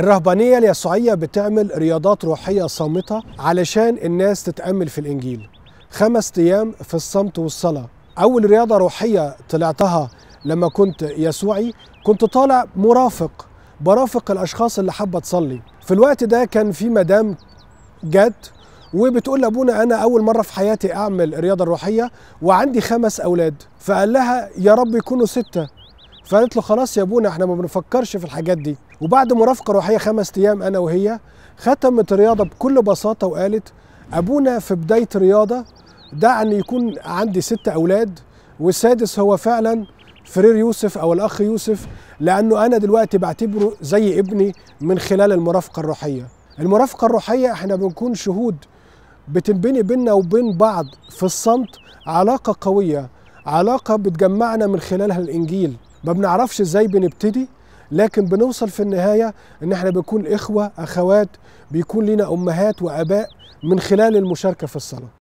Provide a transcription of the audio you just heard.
الرهبانية اليسوعية بتعمل رياضات روحية صامتة علشان الناس تتأمل في الإنجيل خمس أيام في الصمت والصلاة أول رياضة روحية طلعتها لما كنت يسوعي كنت طالع مرافق برافق الأشخاص اللي حابة تصلي في الوقت ده كان في مدام جت وبتقول لابونا انا اول مره في حياتي اعمل الرياضه الروحيه وعندي خمس اولاد فقال لها يا رب يكونوا سته فقالت له خلاص يا ابونا احنا ما بنفكرش في الحاجات دي وبعد مرافقه روحيه خمس ايام انا وهي ختمت رياضه بكل بساطه وقالت ابونا في بدايه رياضه دعني يكون عندي ست اولاد والسادس هو فعلا فرير يوسف او الاخ يوسف لانه انا دلوقتي بعتبره زي ابني من خلال المرافقه الروحيه المرافقه الروحيه احنا بنكون شهود بتنبني بينا وبين بعض في الصمت علاقه قويه علاقه بتجمعنا من خلالها الانجيل ما بنعرفش ازاي بنبتدي لكن بنوصل في النهايه ان احنا بنكون اخوه اخوات بيكون لنا امهات واباء من خلال المشاركه في الصلاه